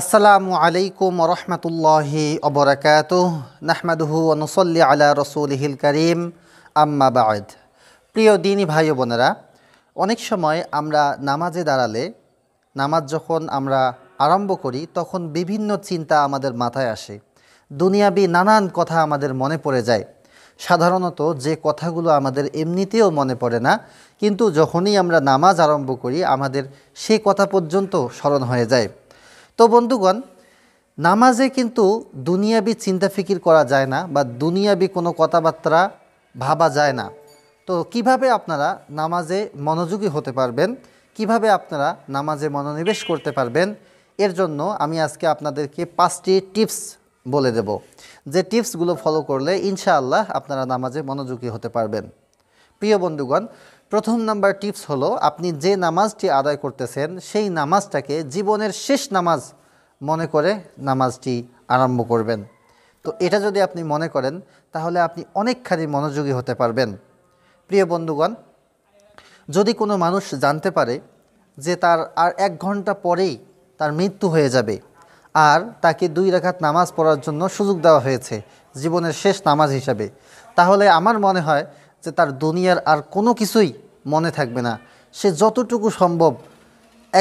আসসালামু আলাইকুম রহমতুল্লাহি অবরাকাত নাহমাদুহু অনুসল্লি আলা হিল করিম আম্মা বায়দ প্রিয় দিনী ভাই বোনেরা অনেক সময় আমরা নামাজে দাঁড়ালে নামাজ যখন আমরা আরম্ভ করি তখন বিভিন্ন চিন্তা আমাদের মাথায় আসে দুনিয়াবি নানান কথা আমাদের মনে পড়ে যায় সাধারণত যে কথাগুলো আমাদের এমনিতেও মনে পড়ে না কিন্তু যখনই আমরা নামাজ আরম্ভ করি আমাদের সেই কথা পর্যন্ত স্মরণ হয়ে যায় তো বন্ধুগণ নামাজে কিন্তু দুনিয়াবি চিন্তা ফিকির করা যায় না বা দুনিয়াবি কোনো কথাবার্তা ভাবা যায় না তো কিভাবে আপনারা নামাজে মনোযোগী হতে পারবেন কিভাবে আপনারা নামাজে মনোনিবেশ করতে পারবেন এর জন্য আমি আজকে আপনাদেরকে পাঁচটি টিপস বলে দেব যে টিপসগুলো ফলো করলে ইনশাআল্লাহ আপনারা নামাজে মনোযোগী হতে পারবেন প্রিয় বন্ধুগণ প্রথম নাম্বার টিপস হলো আপনি যে নামাজটি আদায় করতেছেন সেই নামাজটাকে জীবনের শেষ নামাজ মনে করে নামাজটি আরম্ভ করবেন তো এটা যদি আপনি মনে করেন তাহলে আপনি অনেকখানি মনোযোগী হতে পারবেন প্রিয় বন্ধুগণ যদি কোনো মানুষ জানতে পারে যে তার আর এক ঘন্টা পরেই তার মৃত্যু হয়ে যাবে আর তাকে দুই রাখাত নামাজ পড়ার জন্য সুযোগ দেওয়া হয়েছে জীবনের শেষ নামাজ হিসাবে তাহলে আমার মনে হয় যে তার দুনিয়ার আর কোনো কিছুই মনে থাকবে না সে যতটুকু সম্ভব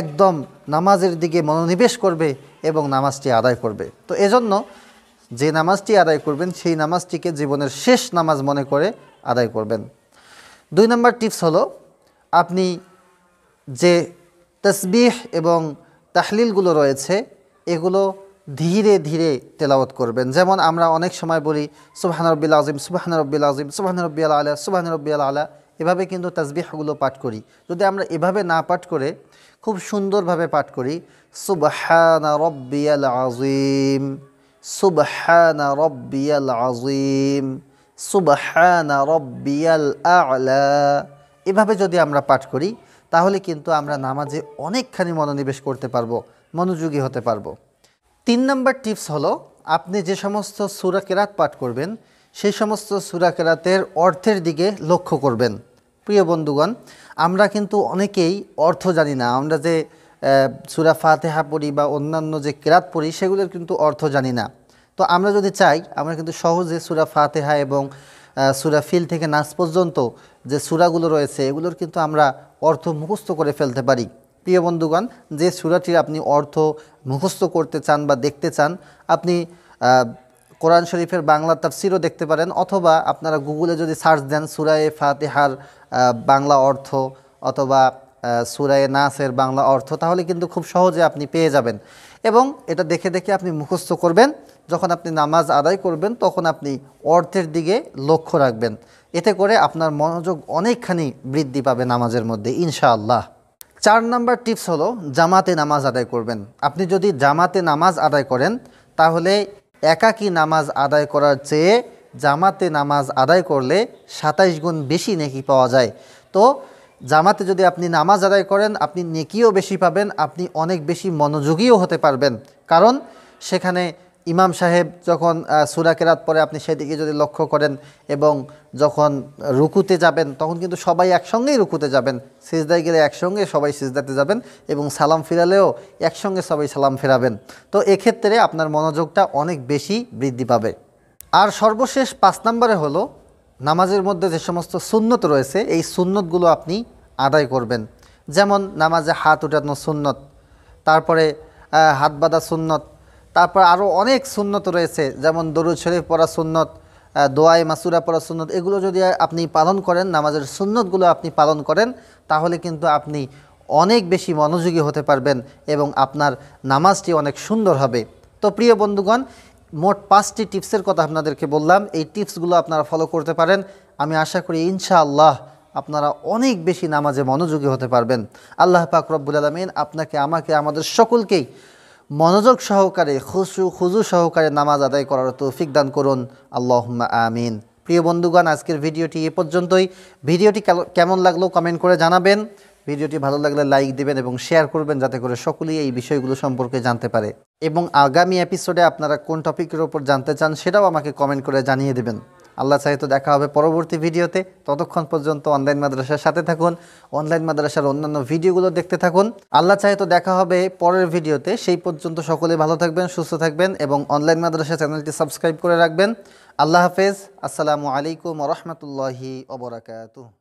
একদম নামাজের দিকে মনোনিবেশ করবে এবং নামাজটি আদায় করবে তো এজন্য যে নামাজটি আদায় করবেন সেই নামাজটিকে জীবনের শেষ নামাজ মনে করে আদায় করবেন দুই নম্বর টিপস হলো আপনি যে তসবিহ এবং তাহলিলগুলো রয়েছে এগুলো ধীরে ধীরে তেলাওয়াত করবেন যেমন আমরা অনেক সময় বলি সুবাহান রব্বিল আজিম সুবাহান রব্বিল আজিম সুবাহান রব্বিআল আলা সুবাহান রব্বিআল আলা এভাবে কিন্তু তাজবিহাগুলো পাঠ করি যদি আমরা এভাবে না পাঠ করে খুব সুন্দরভাবে পাঠ করি সুবহানা রব্বিয়াল আজিম সুবহানা রব্বিয়াল আজিম সুবহানা রব্বিয়াল আলা এভাবে যদি আমরা পাঠ করি তাহলে কিন্তু আমরা নামাজে অনেকখানি মনোনিবেশ করতে পারবো মনোযোগী হতে পারবো তিন নম্বর টিপস হলো আপনি যে সমস্ত সুরা কেরাত পাঠ করবেন সেই সমস্ত সুরা কেরাতের অর্থের দিকে লক্ষ্য করবেন প্রিয় বন্ধুগণ আমরা কিন্তু অনেকেই অর্থ জানি না আমরা যে সুরা ফাতেহা পড়ি বা অন্যান্য যে কেরাত পড়ি সেগুলোর কিন্তু অর্থ জানি না তো আমরা যদি চাই আমরা কিন্তু সহজে সুরা ফাতেহা এবং সুরা ফিল থেকে নাচ পর্যন্ত যে সুরাগুলো রয়েছে এগুলোর কিন্তু আমরা অর্থ মুখস্থ করে ফেলতে পারি প্রিয় বন্ধুগণ যে সুরাটির আপনি অর্থ মুখস্থ করতে চান বা দেখতে চান আপনি কোরআন শরীফের বাংলা তাফসিরও দেখতে পারেন অথবা আপনারা গুগলে যদি সার্চ দেন সুরায়ে ফাতেহার বাংলা অর্থ অথবা সুরায়ে নাসের বাংলা অর্থ তাহলে কিন্তু খুব সহজে আপনি পেয়ে যাবেন এবং এটা দেখে দেখে আপনি মুখস্থ করবেন যখন আপনি নামাজ আদায় করবেন তখন আপনি অর্থের দিকে লক্ষ্য রাখবেন এতে করে আপনার মনোযোগ অনেকখানি বৃদ্ধি পাবে নামাজের মধ্যে ইনশাআল্লাহ চার নাম্বার টিপস হলো জামাতে নামাজ আদায় করবেন আপনি যদি জামাতে নামাজ আদায় করেন তাহলে একাকী নামাজ আদায় করার চেয়ে জামাতে নামাজ আদায় করলে সাতাইশ গুণ বেশি নেকি পাওয়া যায় তো জামাতে যদি আপনি নামাজ আদায় করেন আপনি নেকিও বেশি পাবেন আপনি অনেক বেশি মনোযোগীও হতে পারবেন কারণ সেখানে ইমাম সাহেব যখন সুরা কেরাত পরে আপনি সেদিকে যদি লক্ষ্য করেন এবং যখন রুকুতে যাবেন তখন কিন্তু সবাই একসঙ্গেই রুকুতে যাবেন সিজদায় গেলে একসঙ্গে সবাই সিজদাতে যাবেন এবং সালাম ফিরালেও একসঙ্গে সবাই সালাম ফেরাবেন তো এক্ষেত্রে আপনার মনোযোগটা অনেক বেশি বৃদ্ধি পাবে আর সর্বশেষ পাঁচ নম্বরে হলো নামাজের মধ্যে যে সমস্ত সুন্নত রয়েছে এই সুন্নতগুলো আপনি আদায় করবেন যেমন নামাজে হাত উঠানো সুন্নত তারপরে হাত বাঁধা সুন্নত তারপর আরও অনেক সুন্নত রয়েছে যেমন দরুদ শরীফ পড়া সুন্নত দোয়াই মাসুরা পড়া সুন্নত এগুলো যদি আপনি পালন করেন নামাজের সুন্নতগুলো আপনি পালন করেন তাহলে কিন্তু আপনি অনেক বেশি মনোযোগী হতে পারবেন এবং আপনার নামাজটি অনেক সুন্দর হবে তো প্রিয় বন্ধুগণ মোট পাঁচটি টিপসের কথা আপনাদেরকে বললাম এই টিপসগুলো আপনারা ফলো করতে পারেন আমি আশা করি ইনশাআল্লাহ আপনারা অনেক বেশি নামাজে মনোযোগী হতে পারবেন আল্লাহ পাক রব্বুল আলমিন আপনাকে আমাকে আমাদের সকলকেই মনোযোগ সহকারে খুশু খুজু সহকারে নামাজ আদায় করার তৌফিক দান করুন আল্লাহ আমিন প্রিয় বন্ধুগণ আজকের ভিডিওটি এ পর্যন্তই ভিডিওটি কেমন লাগলো কমেন্ট করে জানাবেন ভিডিওটি ভালো লাগলে লাইক দেবেন এবং শেয়ার করবেন যাতে করে সকলেই এই বিষয়গুলো সম্পর্কে জানতে পারে এবং আগামী এপিসোডে আপনারা কোন টপিকের ওপর জানতে চান সেটাও আমাকে কমেন্ট করে জানিয়ে দেবেন আল্লাহ চাহিত তো দেখা হবে পরবর্তী ভিডিওতে ততক্ষণ পর্যন্ত অনলাইন মাদ্রাসার সাথে থাকুন অনলাইন মাদ্রাসার অন্যান্য ভিডিওগুলো দেখতে থাকুন আল্লাহ চাহিত তো দেখা হবে পরের ভিডিওতে সেই পর্যন্ত সকলে ভালো থাকবেন সুস্থ থাকবেন এবং অনলাইন মাদ্রাসা চ্যানেলটি সাবস্ক্রাইব করে রাখবেন আল্লাহ হাফেজ আসসালামু আলাইকুম রহমতুল্লাহি ওবরাকাতু